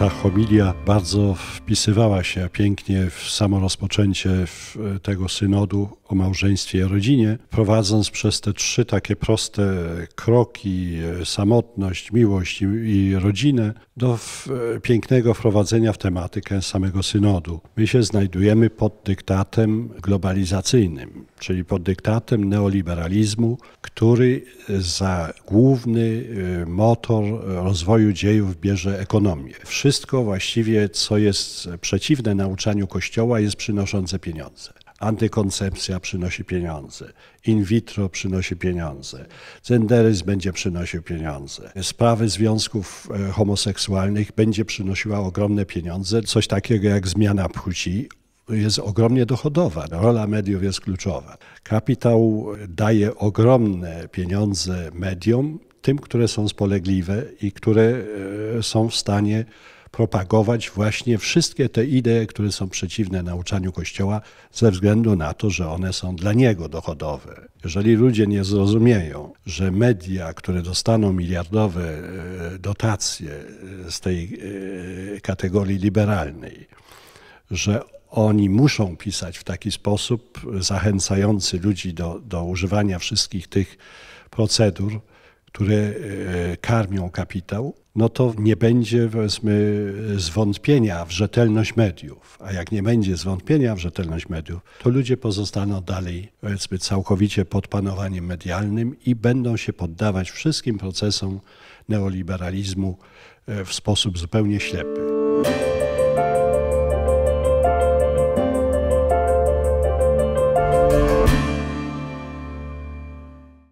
ta homilia bardzo wpisywała się pięknie w samo rozpoczęcie e, tego synodu o małżeństwie i rodzinie, prowadząc przez te trzy takie proste kroki, e, samotność, miłość i, rodzinę, do e, pięknego wprowadzenia w tematykę samego synodu. My się znajdujemy pod dyktatem globalizacyjnym, czyli pod dyktatem neoliberalizmu, który za główny motor rozwoju dziejów bierze ekonomię. Wszyscy wszystko właściwie, co jest przeciwne nauczaniu Kościoła, jest przynoszące pieniądze. Antykoncepcja przynosi pieniądze, in vitro przynosi pieniądze, genderyzm będzie przynosił pieniądze, sprawy związków e, homoseksualnych będzie przynosiła ogromne pieniądze, coś takiego jak zmiana płci jest ogromnie dochodowa. Rola mediów jest kluczowa. Kapitał daje ogromne pieniądze mediom, tym, które są spolegliwe i które e, są w stanie propagować właśnie wszystkie te idee, które są przeciwne nauczaniu Kościoła, ze względu na to, że one są dla niego dochodowe. Jeżeli ludzie nie zrozumieją, że media, które dostaną miliardowe e, dotacje e, z tej e, kategorii liberalnej, że oni muszą pisać w taki sposób zachęcający ludzi do, do używania wszystkich tych procedur, które e, karmią kapitał, no to nie będzie powiedzmy zwątpienia w rzetelność mediów. A jak nie będzie zwątpienia w rzetelność mediów, to ludzie pozostaną dalej powiedzmy całkowicie pod panowaniem medialnym i będą się poddawać wszystkim procesom neoliberalizmu e, w sposób zupełnie ślepy.